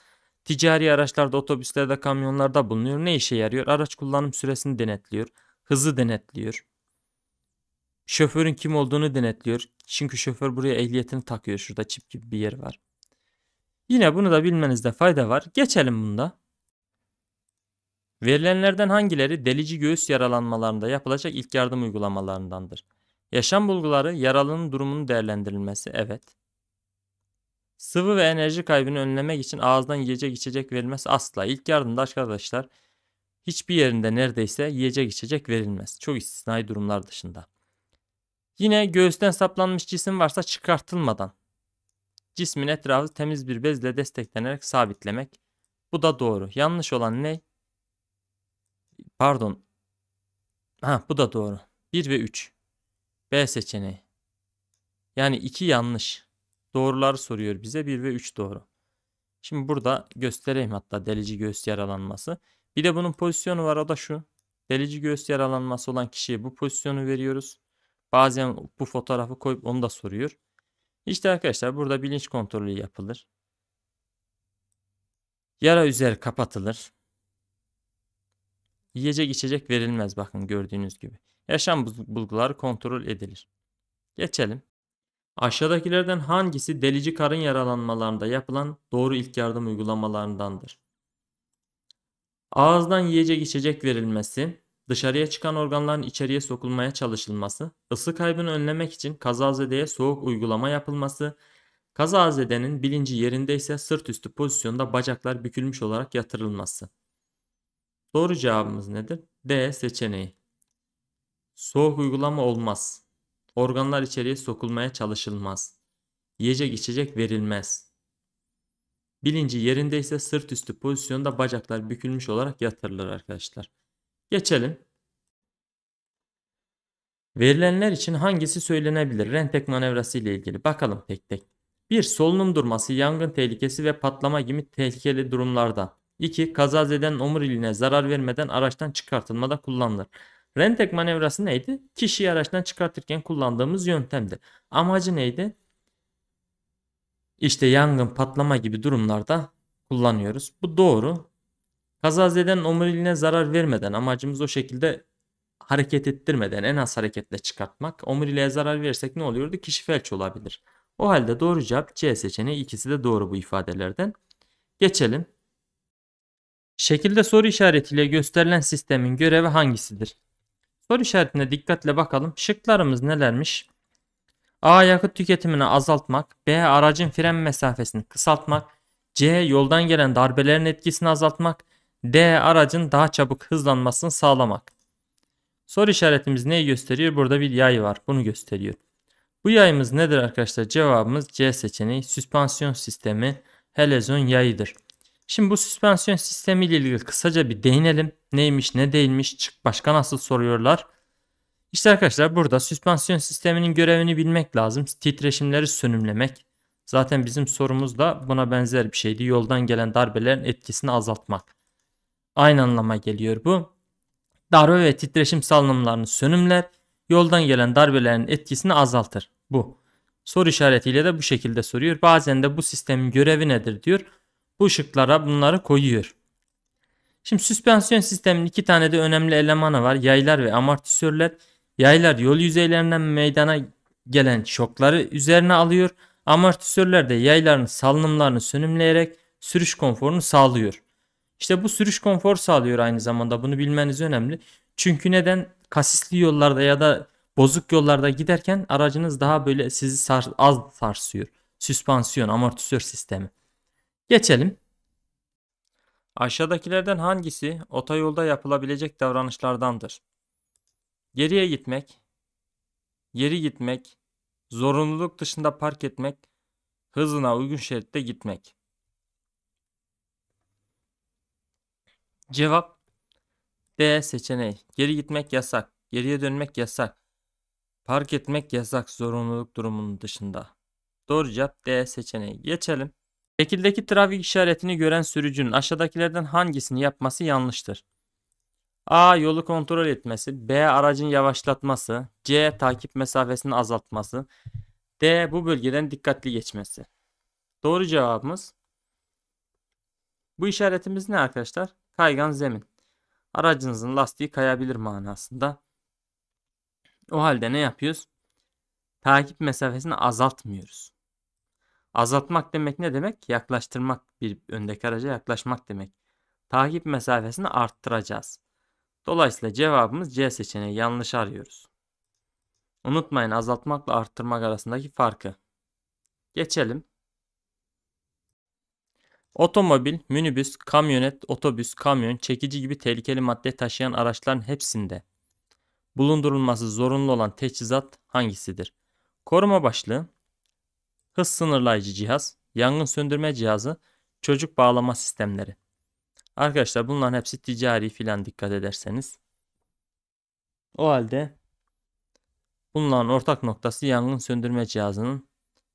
ticari araçlarda, otobüslerde, kamyonlarda bulunuyor. Ne işe yarıyor? Araç kullanım süresini denetliyor, hızı denetliyor. Şoförün kim olduğunu denetliyor. Çünkü şoför buraya ehliyetini takıyor. Şurada çip gibi bir yer var. Yine bunu da bilmenizde fayda var. Geçelim bunda. Verilenlerden hangileri delici göğüs yaralanmalarında yapılacak ilk yardım uygulamalarındandır? Yaşam bulguları, yaralının durumunun değerlendirilmesi, evet. Sıvı ve enerji kaybını önlemek için ağızdan yiyecek içecek verilmez asla. İlk yardımda arkadaşlar hiçbir yerinde neredeyse yiyecek içecek verilmez. Çok istisnai durumlar dışında. Yine göğüsten saplanmış cisim varsa çıkartılmadan cismin etrafı temiz bir bezle desteklenerek sabitlemek. Bu da doğru. Yanlış olan ne? Pardon. Ha bu da doğru. 1 ve 3. B seçeneği. Yani 2 yanlış. Doğruları soruyor bize. 1 ve 3 doğru. Şimdi burada göstereyim hatta delici göğüs yaralanması. Bir de bunun pozisyonu var o da şu. Delici göğüs yaralanması olan kişiye bu pozisyonu veriyoruz. Bazen bu fotoğrafı koyup onu da soruyor. İşte arkadaşlar burada bilinç kontrolü yapılır. Yara üzeri kapatılır. Yiyecek içecek verilmez bakın gördüğünüz gibi. Yaşam bulguları kontrol edilir. Geçelim. Aşağıdakilerden hangisi delici karın yaralanmalarında yapılan doğru ilk yardım uygulamalarındandır? Ağızdan yiyecek içecek verilmesi, dışarıya çıkan organların içeriye sokulmaya çalışılması, ısı kaybını önlemek için kazazedeye soğuk uygulama yapılması, kazazedenin bilinci yerindeyse sırt üstü pozisyonda bacaklar bükülmüş olarak yatırılması. Doğru cevabımız nedir? D seçeneği. Soğuk uygulama olmaz. Organlar içeriye sokulmaya çalışılmaz. Yiyecek içecek verilmez. Bilinci yerindeyse ise sırt üstü pozisyonda bacaklar bükülmüş olarak yatırılır arkadaşlar. Geçelim. Verilenler için hangisi söylenebilir? Rentek manevrası ile ilgili. Bakalım tek tek. 1. Solunum durması, yangın tehlikesi ve patlama gibi tehlikeli durumlarda. 2. Kazazedenin omuriliğine zarar vermeden araçtan çıkartılmada kullanılır. Rentek manevrası neydi? Kişiyi araçtan çıkartırken kullandığımız yöntemdi. Amacı neydi? İşte yangın, patlama gibi durumlarda kullanıyoruz. Bu doğru. Kazazedenin omuriliğine zarar vermeden amacımız o şekilde hareket ettirmeden en az hareketle çıkartmak. Omuriliğe zarar versek ne oluyordu? Kişi felç olabilir. O halde doğru cevap C seçeneği ikisi de doğru bu ifadelerden. Geçelim Şekilde soru işaretiyle gösterilen sistemin görevi hangisidir? Soru işaretine dikkatle bakalım. Şıklarımız nelermiş? A. Yakıt tüketimini azaltmak. B. Aracın fren mesafesini kısaltmak. C. Yoldan gelen darbelerin etkisini azaltmak. D. Aracın daha çabuk hızlanmasını sağlamak. Soru işaretimiz neyi gösteriyor? Burada bir yay var. Bunu gösteriyor. Bu yayımız nedir arkadaşlar? Cevabımız C seçeneği. Süspansiyon sistemi helezon yayıdır. Şimdi bu süspansiyon sistemi ile ilgili kısaca bir değinelim. Neymiş ne değilmiş çık başka nasıl soruyorlar. İşte arkadaşlar burada süspansiyon sisteminin görevini bilmek lazım. Titreşimleri sönümlemek. Zaten bizim sorumuz da buna benzer bir şeydi. Yoldan gelen darbelerin etkisini azaltmak. Aynı anlama geliyor bu. Darbe ve titreşim salınımlarını sönümler. Yoldan gelen darbelerin etkisini azaltır. Bu. Soru işaretiyle de bu şekilde soruyor. Bazen de bu sistemin görevi nedir diyor bu ışıklara bunları koyuyor. Şimdi süspansiyon sisteminin iki tane de önemli elemanı var. Yaylar ve amortisörler. Yaylar yol yüzeylerinden meydana gelen şokları üzerine alıyor. Amortisörler de yayların salınımlarını sönümleyerek sürüş konforunu sağlıyor. İşte bu sürüş konforu sağlıyor aynı zamanda. Bunu bilmeniz önemli. Çünkü neden? Kasisli yollarda ya da bozuk yollarda giderken aracınız daha böyle sizi sar, az sarsıyor. Süspansiyon, amortisör sistemi. Geçelim. Aşağıdakilerden hangisi otoyolda yapılabilecek davranışlardandır? Geriye gitmek, geri gitmek, zorunluluk dışında park etmek, hızına uygun şeritte gitmek. Cevap D seçeneği. Geri gitmek yasak, geriye dönmek yasak, park etmek yasak zorunluluk durumunun dışında. Doğru cevap D seçeneği. Geçelim. Şekildeki trafik işaretini gören sürücünün aşağıdakilerden hangisini yapması yanlıştır? A. Yolu kontrol etmesi. B. Aracın yavaşlatması. C. Takip mesafesini azaltması. D. Bu bölgeden dikkatli geçmesi. Doğru cevabımız. Bu işaretimiz ne arkadaşlar? Kaygan zemin. Aracınızın lastiği kayabilir manasında. O halde ne yapıyoruz? Takip mesafesini azaltmıyoruz. Azaltmak demek ne demek? Yaklaştırmak bir öndeki araca yaklaşmak demek. Takip mesafesini arttıracağız. Dolayısıyla cevabımız C seçeneği yanlış arıyoruz. Unutmayın azaltmakla arttırmak arasındaki farkı. Geçelim. Otomobil, minibüs, kamyonet, otobüs, kamyon, çekici gibi tehlikeli madde taşıyan araçların hepsinde bulundurulması zorunlu olan teçhizat hangisidir? Koruma başlığı hız sınırlayıcı cihaz, yangın söndürme cihazı, çocuk bağlama sistemleri. Arkadaşlar bunların hepsi ticari filan dikkat ederseniz. O halde bunların ortak noktası yangın söndürme cihazının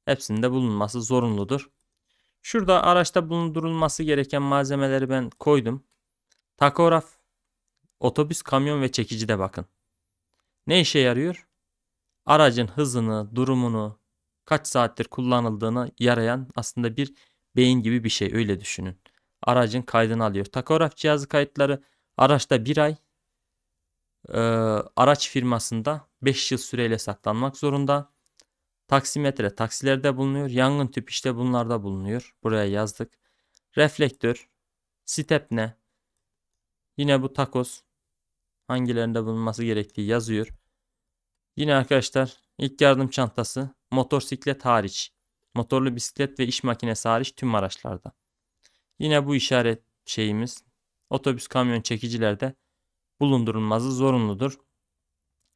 hepsinde bulunması zorunludur. Şurada araçta bulundurulması gereken malzemeleri ben koydum. Takograf, otobüs, kamyon ve çekici de bakın. Ne işe yarıyor? Aracın hızını, durumunu, kaç saattir kullanıldığına yarayan aslında bir beyin gibi bir şey öyle düşünün. Aracın kaydını alıyor. Takograf cihazı kayıtları araçta bir ay e, araç firmasında 5 yıl süreyle saklanmak zorunda. Taksimetre taksilerde bulunuyor. Yangın tüp işte bunlarda bulunuyor. Buraya yazdık. Reflektör, stepne, yine bu takoz hangilerinde bulunması gerektiği yazıyor. Yine arkadaşlar İlk yardım çantası, motosiklet hariç, motorlu bisiklet ve iş makinesi hariç tüm araçlarda. Yine bu işaret şeyimiz otobüs kamyon çekicilerde bulundurulması zorunludur.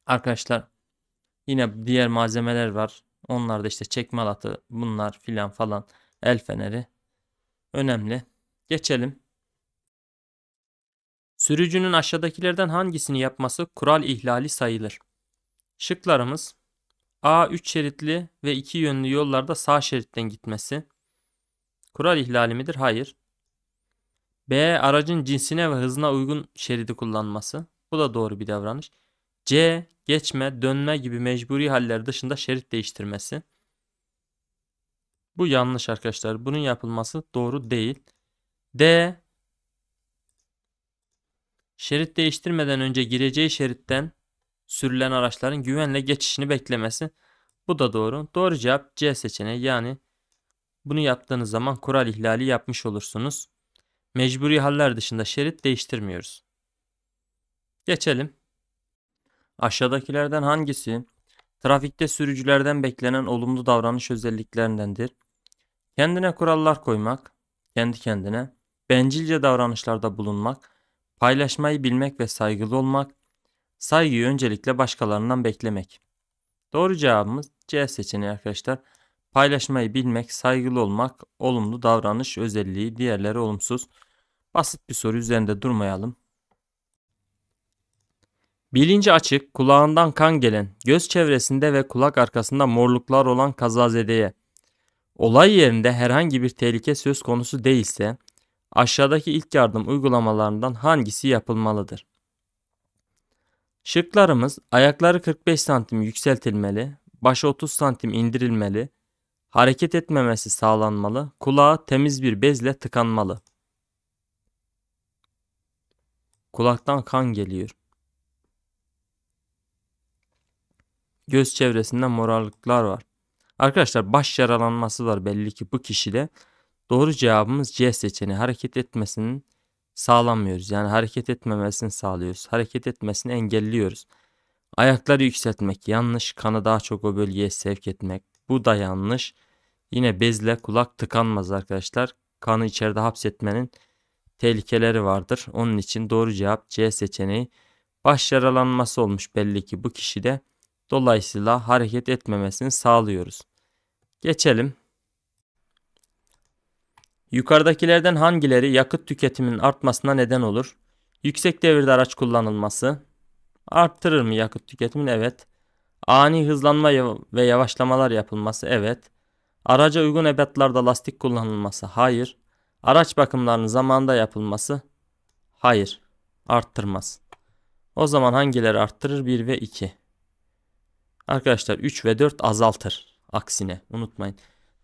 Arkadaşlar yine diğer malzemeler var. Onlar da işte çekme alatı bunlar filan falan el feneri önemli. Geçelim. Sürücünün aşağıdakilerden hangisini yapması kural ihlali sayılır? Şıklarımız A 3 şeritli ve 2 yönlü yollarda sağ şeritten gitmesi. Kural ihlali midir? Hayır. B aracın cinsine ve hızına uygun şeridi kullanması. Bu da doğru bir davranış. C geçme, dönme gibi mecburi haller dışında şerit değiştirmesi. Bu yanlış arkadaşlar. Bunun yapılması doğru değil. D şerit değiştirmeden önce gireceği şeritten sürülen araçların güvenle geçişini beklemesi. Bu da doğru. Doğru cevap C seçeneği yani bunu yaptığınız zaman kural ihlali yapmış olursunuz. Mecburi haller dışında şerit değiştirmiyoruz. Geçelim. Aşağıdakilerden hangisi trafikte sürücülerden beklenen olumlu davranış özelliklerindendir? Kendine kurallar koymak, kendi kendine, bencilce davranışlarda bulunmak, paylaşmayı bilmek ve saygılı olmak, Saygıyı öncelikle başkalarından beklemek. Doğru cevabımız C seçeneği arkadaşlar. Paylaşmayı bilmek, saygılı olmak, olumlu davranış özelliği, diğerleri olumsuz. Basit bir soru üzerinde durmayalım. Bilinci açık, kulağından kan gelen, göz çevresinde ve kulak arkasında morluklar olan kazazedeye, olay yerinde herhangi bir tehlike söz konusu değilse, aşağıdaki ilk yardım uygulamalarından hangisi yapılmalıdır? Şıklarımız ayakları 45 santim yükseltilmeli, başı 30 santim indirilmeli, hareket etmemesi sağlanmalı, kulağa temiz bir bezle tıkanmalı. Kulaktan kan geliyor. Göz çevresinde morarlıklar var. Arkadaşlar baş yaralanması var belli ki bu kişide. Doğru cevabımız C seçeneği hareket etmesinin sağlamıyoruz. Yani hareket etmemesini sağlıyoruz. Hareket etmesini engelliyoruz. Ayakları yükseltmek yanlış. Kanı daha çok o bölgeye sevk etmek. Bu da yanlış. Yine bezle kulak tıkanmaz arkadaşlar. Kanı içeride hapsetmenin tehlikeleri vardır. Onun için doğru cevap C seçeneği. Baş yaralanması olmuş belli ki bu kişide. Dolayısıyla hareket etmemesini sağlıyoruz. Geçelim Yukarıdakilerden hangileri yakıt tüketiminin artmasına neden olur? Yüksek devirde araç kullanılması. Arttırır mı yakıt tüketimini? Evet. Ani hızlanma ve yavaşlamalar yapılması? Evet. Araca uygun ebatlarda lastik kullanılması? Hayır. Araç bakımlarının zamanında yapılması? Hayır. Arttırmaz. O zaman hangileri arttırır? 1 ve 2. Arkadaşlar 3 ve 4 azaltır. Aksine unutmayın.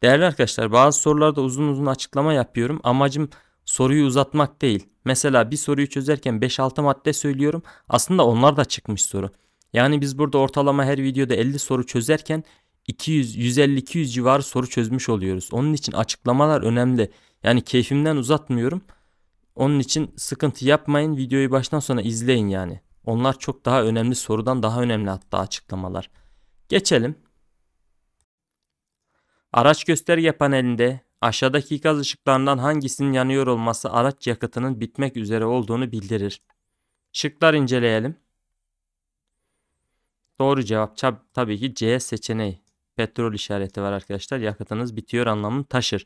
Değerli arkadaşlar bazı sorularda uzun uzun açıklama yapıyorum. Amacım soruyu uzatmak değil. Mesela bir soruyu çözerken 5-6 madde söylüyorum. Aslında onlar da çıkmış soru. Yani biz burada ortalama her videoda 50 soru çözerken 200, 150, 200 civarı soru çözmüş oluyoruz. Onun için açıklamalar önemli. Yani keyfimden uzatmıyorum. Onun için sıkıntı yapmayın. Videoyu baştan sona izleyin yani. Onlar çok daha önemli sorudan daha önemli hatta açıklamalar. Geçelim. Araç gösterge panelinde aşağıdaki ikaz ışıklarından hangisinin yanıyor olması araç yakıtının bitmek üzere olduğunu bildirir. Şıklar inceleyelim. Doğru cevap tabii ki C seçeneği. Petrol işareti var arkadaşlar. Yakıtınız bitiyor anlamını taşır.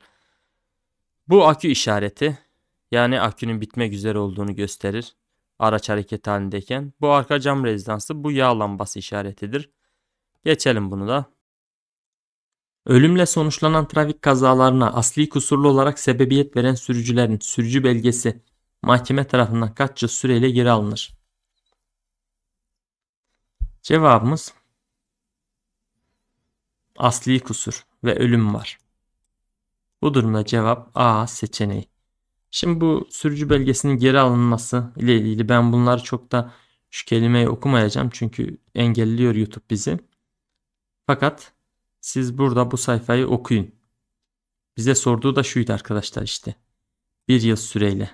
Bu akü işareti yani akünün bitmek üzere olduğunu gösterir. Araç hareket halindeyken. Bu arka cam rezidansı bu yağ lambası işaretidir. Geçelim bunu da. Ölümle sonuçlanan trafik kazalarına asli kusurlu olarak sebebiyet veren sürücülerin sürücü belgesi mahkeme tarafından kaç yıl süreyle geri alınır? Cevabımız asli kusur ve ölüm var. Bu durumda cevap A seçeneği. Şimdi bu sürücü belgesinin geri alınması ile ilgili ben bunları çok da şu kelimeyi okumayacağım çünkü engelliyor YouTube bizi. Fakat siz burada bu sayfayı okuyun. Bize sorduğu da şuydu arkadaşlar işte. Bir yıl süreyle.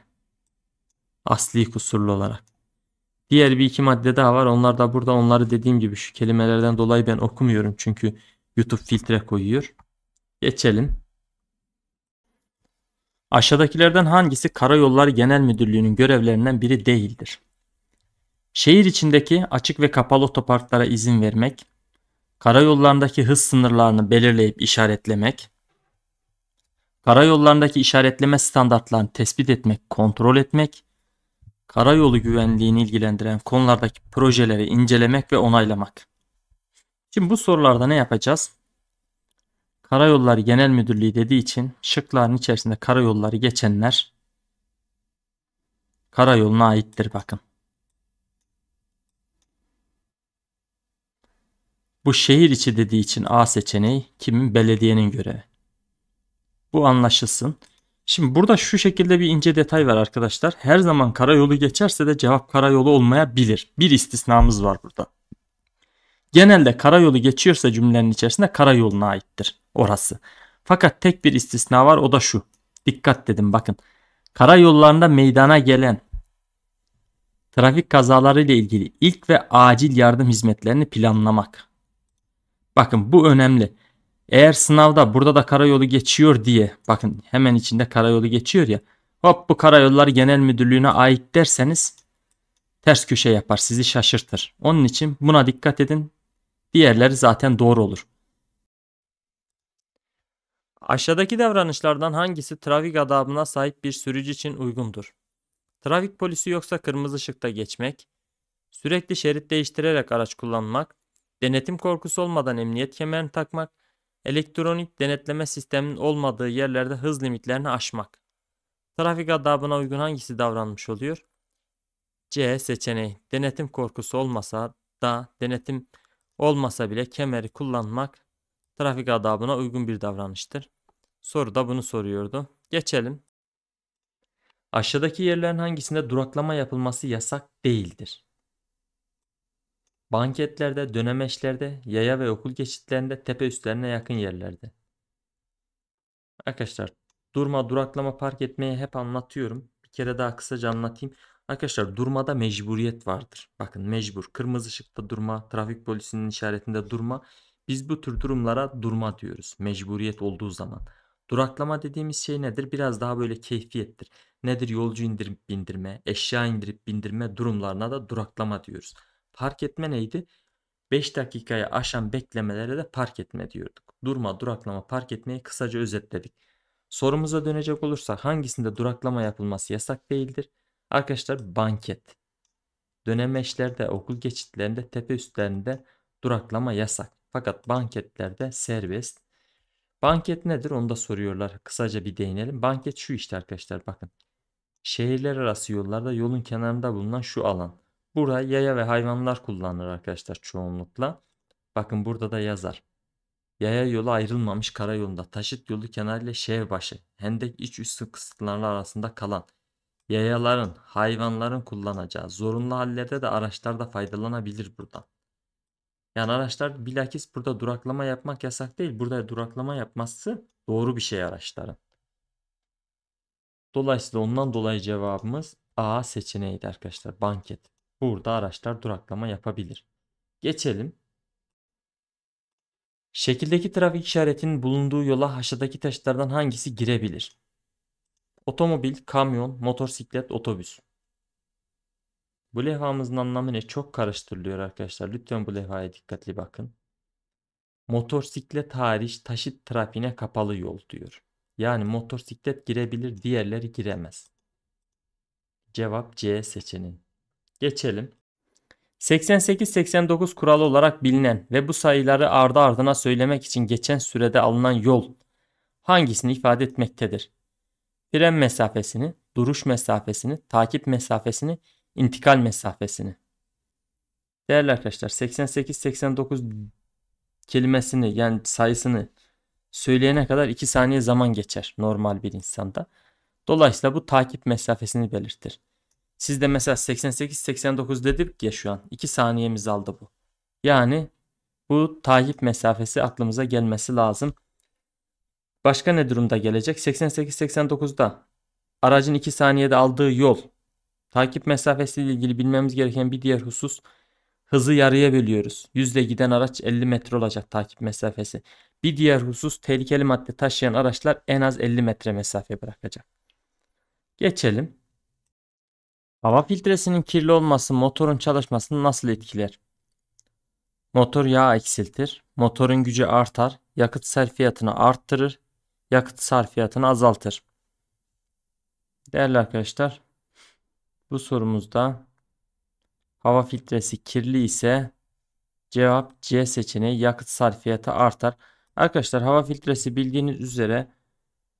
Asli kusurlu olarak. Diğer bir iki madde daha var. Onlar da burada onları dediğim gibi şu kelimelerden dolayı ben okumuyorum. Çünkü YouTube filtre koyuyor. Geçelim. Aşağıdakilerden hangisi Karayolları Genel Müdürlüğü'nün görevlerinden biri değildir? Şehir içindeki açık ve kapalı otoparklara izin vermek, karayollarındaki hız sınırlarını belirleyip işaretlemek, karayollarındaki işaretleme standartlarını tespit etmek, kontrol etmek, karayolu güvenliğini ilgilendiren konulardaki projeleri incelemek ve onaylamak. Şimdi bu sorularda ne yapacağız? KarayOLLAR Genel Müdürlüğü dediği için şıkların içerisinde karayolları geçenler karayoluna aittir bakın. Bu şehir içi dediği için A seçeneği kimin belediyenin görevi. Bu anlaşılsın. Şimdi burada şu şekilde bir ince detay var arkadaşlar. Her zaman karayolu geçerse de cevap karayolu olmayabilir. Bir istisnamız var burada. Genelde karayolu geçiyorsa cümlenin içerisinde karayoluna aittir orası. Fakat tek bir istisna var o da şu. Dikkat dedim bakın. Karayollarında meydana gelen trafik kazaları ile ilgili ilk ve acil yardım hizmetlerini planlamak. Bakın bu önemli. Eğer sınavda burada da karayolu geçiyor diye bakın hemen içinde karayolu geçiyor ya hop bu karayolları genel müdürlüğüne ait derseniz ters köşe yapar sizi şaşırtır. Onun için buna dikkat edin. Diğerleri zaten doğru olur. Aşağıdaki davranışlardan hangisi trafik adabına sahip bir sürücü için uygundur? Trafik polisi yoksa kırmızı ışıkta geçmek, sürekli şerit değiştirerek araç kullanmak, Denetim korkusu olmadan emniyet kemerini takmak, elektronik denetleme sisteminin olmadığı yerlerde hız limitlerini aşmak. Trafik adabına uygun hangisi davranmış oluyor? C seçeneği. Denetim korkusu olmasa da denetim olmasa bile kemeri kullanmak trafik adabına uygun bir davranıştır. Soru da bunu soruyordu. Geçelim. Aşağıdaki yerlerin hangisinde duraklama yapılması yasak değildir? Banketlerde, dönemeçlerde, yaya ve okul geçitlerinde, tepe üstlerine yakın yerlerde. Arkadaşlar durma duraklama park etmeyi hep anlatıyorum. Bir kere daha kısaca anlatayım. Arkadaşlar durmada mecburiyet vardır. Bakın mecbur. Kırmızı ışıkta durma, trafik polisinin işaretinde durma. Biz bu tür durumlara durma diyoruz. Mecburiyet olduğu zaman. Duraklama dediğimiz şey nedir? Biraz daha böyle keyfiyettir. Nedir? Yolcu indirip bindirme, eşya indirip bindirme durumlarına da duraklama diyoruz. Park etme neydi? 5 dakikaya aşan beklemelere de park etme diyorduk. Durma, duraklama, park etmeyi kısaca özetledik. Sorumuza dönecek olursak hangisinde duraklama yapılması yasak değildir? Arkadaşlar banket. Dönemeçlerde, okul geçitlerinde, tepe üstlerinde duraklama yasak. Fakat banketlerde serbest. Banket nedir onu da soruyorlar. Kısaca bir değinelim. Banket şu işte arkadaşlar bakın. Şehirler arası yollarda yolun kenarında bulunan şu alan. Burada yaya ve hayvanlar kullanılır arkadaşlar çoğunlukla. Bakın burada da yazar. Yaya yolu ayrılmamış karayolunda taşıt yolu kenarıyla şehir başı, hendek iç üst kısıtları arasında kalan yayaların, hayvanların kullanacağı zorunlu hallerde de araçlar da faydalanabilir buradan. Yani araçlar bilakis burada duraklama yapmak yasak değil. Burada duraklama yapması doğru bir şey araçların. Dolayısıyla ondan dolayı cevabımız A seçeneğiydi arkadaşlar. Banket. Burada araçlar duraklama yapabilir. Geçelim. Şekildeki trafik işaretinin bulunduğu yola aşağıdaki taşlardan hangisi girebilir? Otomobil, kamyon, motosiklet, otobüs. Bu levhamızın anlamı ne? Çok karıştırılıyor arkadaşlar. Lütfen bu levhaya dikkatli bakın. Motosiklet hariç taşıt trafiğine kapalı yol diyor. Yani motosiklet girebilir, diğerleri giremez. Cevap C seçeneği. Geçelim. 88-89 kuralı olarak bilinen ve bu sayıları ardı ardına söylemek için geçen sürede alınan yol hangisini ifade etmektedir? Fren mesafesini, duruş mesafesini, takip mesafesini, intikal mesafesini. Değerli arkadaşlar 88-89 kelimesini yani sayısını söyleyene kadar 2 saniye zaman geçer normal bir insanda. Dolayısıyla bu takip mesafesini belirtir. Siz de mesela 88-89 dedik ya şu an. 2 saniyemiz aldı bu. Yani bu takip mesafesi aklımıza gelmesi lazım. Başka ne durumda gelecek? 88-89'da aracın 2 saniyede aldığı yol. Takip mesafesiyle ilgili bilmemiz gereken bir diğer husus hızı yarıya bölüyoruz. Yüzle giden araç 50 metre olacak takip mesafesi. Bir diğer husus tehlikeli madde taşıyan araçlar en az 50 metre mesafe bırakacak. Geçelim. Hava filtresinin kirli olması motorun çalışmasını nasıl etkiler? Motor yağ eksiltir, motorun gücü artar, yakıt sarfiyatını arttırır, yakıt sarfiyatını azaltır. Değerli arkadaşlar, bu sorumuzda hava filtresi kirli ise cevap C seçeneği yakıt sarfiyatı artar. Arkadaşlar hava filtresi bildiğiniz üzere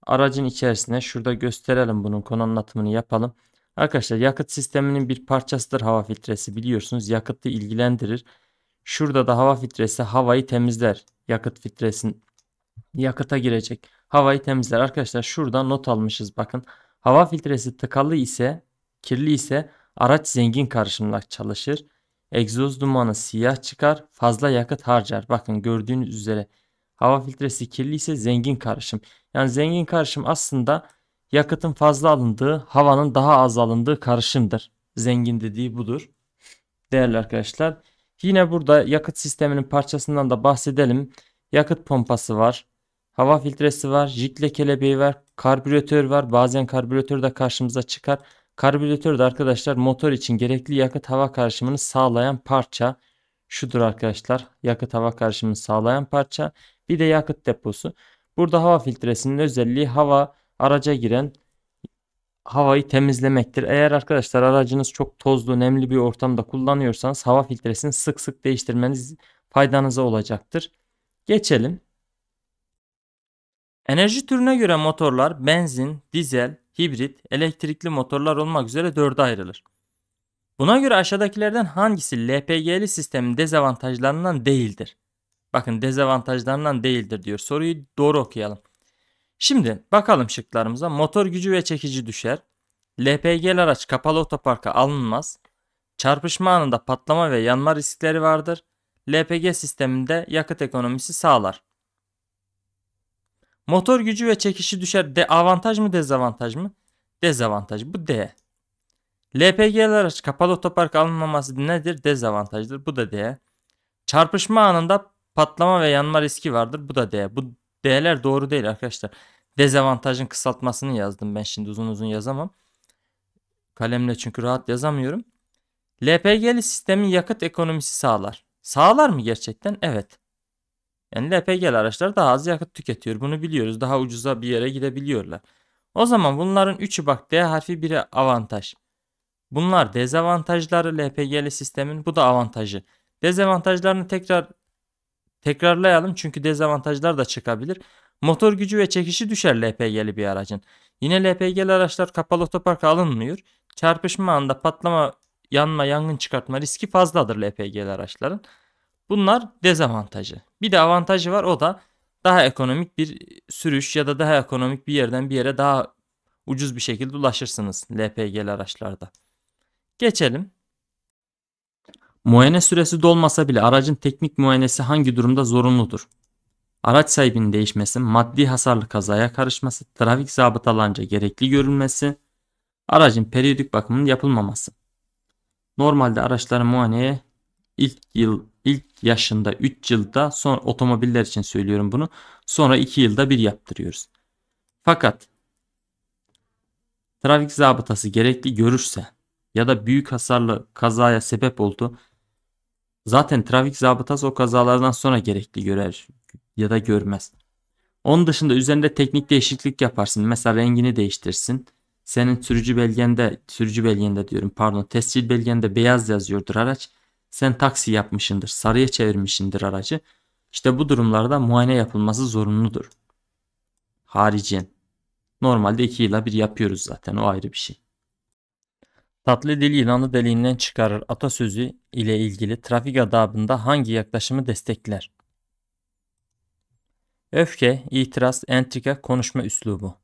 aracın içerisine şurada gösterelim bunun konu anlatımını yapalım. Arkadaşlar yakıt sisteminin bir parçasıdır hava filtresi biliyorsunuz yakıtı ilgilendirir. Şurada da hava filtresi havayı temizler. Yakıt filtresin yakıta girecek. Havayı temizler. Arkadaşlar şurada not almışız bakın. Hava filtresi tıkalı ise kirli ise araç zengin karışımla çalışır. Egzoz dumanı siyah çıkar fazla yakıt harcar. Bakın gördüğünüz üzere hava filtresi kirli ise zengin karışım. Yani zengin karışım aslında yakıtın fazla alındığı, havanın daha az alındığı karışımdır. Zengin dediği budur. Değerli arkadaşlar. Yine burada yakıt sisteminin parçasından da bahsedelim. Yakıt pompası var. Hava filtresi var. Jikle kelebeği var. Karbüratör var. Bazen karbüratör de karşımıza çıkar. Karbüratör de arkadaşlar motor için gerekli yakıt hava karışımını sağlayan parça. Şudur arkadaşlar. Yakıt hava karışımını sağlayan parça. Bir de yakıt deposu. Burada hava filtresinin özelliği hava araca giren havayı temizlemektir. Eğer arkadaşlar aracınız çok tozlu, nemli bir ortamda kullanıyorsanız hava filtresini sık sık değiştirmeniz faydanıza olacaktır. Geçelim. Enerji türüne göre motorlar benzin, dizel, hibrit, elektrikli motorlar olmak üzere dörde ayrılır. Buna göre aşağıdakilerden hangisi LPG'li sistemin dezavantajlarından değildir? Bakın dezavantajlarından değildir diyor. Soruyu doğru okuyalım. Şimdi bakalım şıklarımıza. Motor gücü ve çekici düşer. LPG'li araç kapalı otoparka alınmaz. Çarpışma anında patlama ve yanma riskleri vardır. LPG sisteminde yakıt ekonomisi sağlar. Motor gücü ve çekişi düşer. De avantaj mı dezavantaj mı? Dezavantaj. Bu D. LPG'li araç kapalı otoparka alınmaması nedir? Dezavantajdır. Bu da D. Çarpışma anında patlama ve yanma riski vardır. Bu da D. Bu D'ler doğru değil arkadaşlar. Dezavantajın kısaltmasını yazdım ben şimdi uzun uzun yazamam. Kalemle çünkü rahat yazamıyorum. LPG'li sistemin yakıt ekonomisi sağlar. Sağlar mı gerçekten? Evet. Yani LPG'li araçlar daha az yakıt tüketiyor. Bunu biliyoruz. Daha ucuza bir yere gidebiliyorlar. O zaman bunların üçü bak D harfi biri avantaj. Bunlar dezavantajları LPG'li sistemin. Bu da avantajı. Dezavantajlarını tekrar tekrarlayalım. Çünkü dezavantajlar da çıkabilir. Motor gücü ve çekişi düşer LPG'li bir aracın. Yine LPG'li araçlar kapalı otoparka alınmıyor. Çarpışma anda patlama, yanma, yangın çıkartma riski fazladır LPG'li araçların. Bunlar dezavantajı. Bir de avantajı var o da daha ekonomik bir sürüş ya da daha ekonomik bir yerden bir yere daha ucuz bir şekilde ulaşırsınız LPG'li araçlarda. Geçelim. Muayene süresi dolmasa bile aracın teknik muayenesi hangi durumda zorunludur? araç sahibinin değişmesi, maddi hasarlı kazaya karışması, trafik zabıtalarınca gerekli görülmesi, aracın periyodik bakımının yapılmaması. Normalde araçların muayeneye ilk yıl ilk yaşında 3 yılda sonra otomobiller için söylüyorum bunu. Sonra 2 yılda bir yaptırıyoruz. Fakat trafik zabıtası gerekli görürse ya da büyük hasarlı kazaya sebep oldu. Zaten trafik zabıtası o kazalardan sonra gerekli görer, ya da görmez. Onun dışında üzerinde teknik değişiklik yaparsın. Mesela rengini değiştirsin. Senin sürücü belgende, sürücü belgende diyorum pardon, tescil belgende beyaz yazıyordur araç. Sen taksi yapmışındır, sarıya çevirmişindir aracı. İşte bu durumlarda muayene yapılması zorunludur. Haricen. Normalde 2 yıla bir yapıyoruz zaten o ayrı bir şey. Tatlı dil yılanı deliğinden çıkarır atasözü ile ilgili trafik adabında hangi yaklaşımı destekler? Öfke, itiraz, entrika, konuşma üslubu.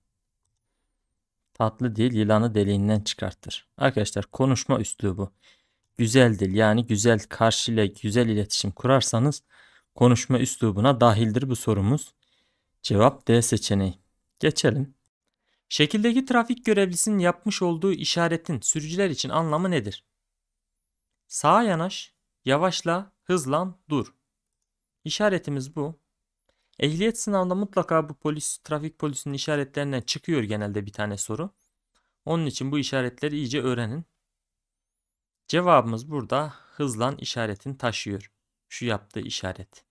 Tatlı dil yılanı deliğinden çıkartır. Arkadaşlar konuşma üslubu. Güzel dil yani güzel karşıyla güzel iletişim kurarsanız konuşma üslubuna dahildir bu sorumuz. Cevap D seçeneği. Geçelim. Şekildeki trafik görevlisinin yapmış olduğu işaretin sürücüler için anlamı nedir? Sağa yanaş, yavaşla, hızlan, dur. İşaretimiz bu. Ehliyet sınavında mutlaka bu polis, trafik polisinin işaretlerinden çıkıyor genelde bir tane soru. Onun için bu işaretleri iyice öğrenin. Cevabımız burada hızlan işaretini taşıyor. Şu yaptığı işaret.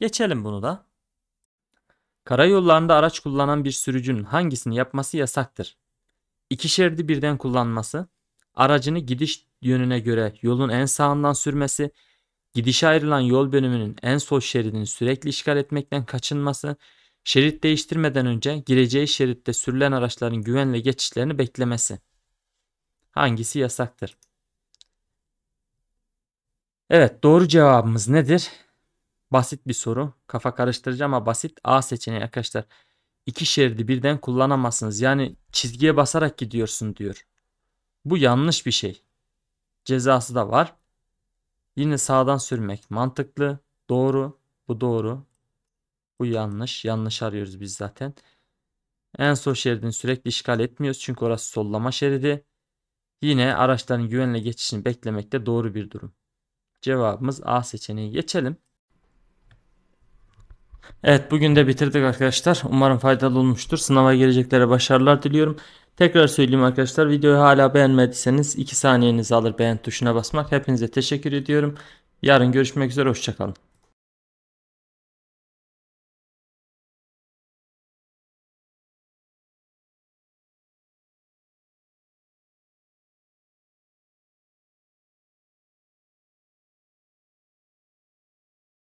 Geçelim bunu da. Karayollarında araç kullanan bir sürücünün hangisini yapması yasaktır? İki şeridi birden kullanması, aracını gidiş yönüne göre yolun en sağından sürmesi, gidişe ayrılan yol bölümünün en sol şeridini sürekli işgal etmekten kaçınması, şerit değiştirmeden önce gireceği şeritte sürülen araçların güvenle geçişlerini beklemesi. Hangisi yasaktır? Evet doğru cevabımız nedir? Basit bir soru. Kafa karıştırıcı ama basit. A seçeneği arkadaşlar. İki şeridi birden kullanamazsınız. Yani çizgiye basarak gidiyorsun diyor. Bu yanlış bir şey. Cezası da var. Yine sağdan sürmek mantıklı. Doğru. Bu doğru. Bu yanlış. Yanlış arıyoruz biz zaten. En sol şeridini sürekli işgal etmiyoruz. Çünkü orası sollama şeridi. Yine araçların güvenle geçişini beklemek de doğru bir durum. Cevabımız A seçeneği. Geçelim. Evet bugün de bitirdik arkadaşlar. Umarım faydalı olmuştur. Sınava geleceklere başarılar diliyorum. Tekrar söyleyeyim arkadaşlar videoyu hala beğenmediyseniz 2 saniyenizi alır beğen tuşuna basmak. Hepinize teşekkür ediyorum. Yarın görüşmek üzere hoşçakalın.